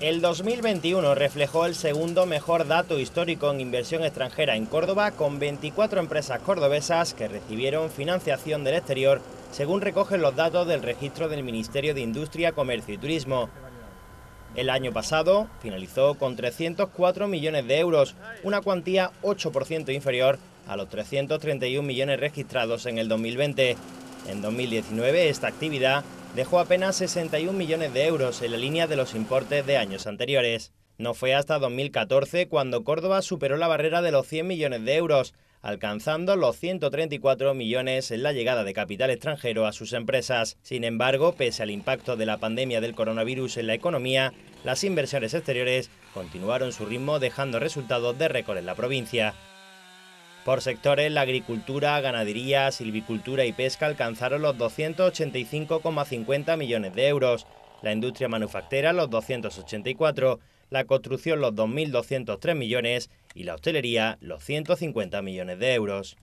El 2021 reflejó el segundo mejor dato histórico en inversión extranjera en Córdoba, con 24 empresas cordobesas que recibieron financiación del exterior, según recogen los datos del registro del Ministerio de Industria, Comercio y Turismo. El año pasado finalizó con 304 millones de euros, una cuantía 8% inferior a los 331 millones registrados en el 2020. En 2019 esta actividad dejó apenas 61 millones de euros en la línea de los importes de años anteriores. No fue hasta 2014 cuando Córdoba superó la barrera de los 100 millones de euros, alcanzando los 134 millones en la llegada de capital extranjero a sus empresas. Sin embargo, pese al impacto de la pandemia del coronavirus en la economía, las inversiones exteriores continuaron su ritmo dejando resultados de récord en la provincia. Por sectores, la agricultura, ganadería, silvicultura y pesca alcanzaron los 285,50 millones de euros, la industria manufacturera los 284, la construcción los 2.203 millones y la hostelería los 150 millones de euros.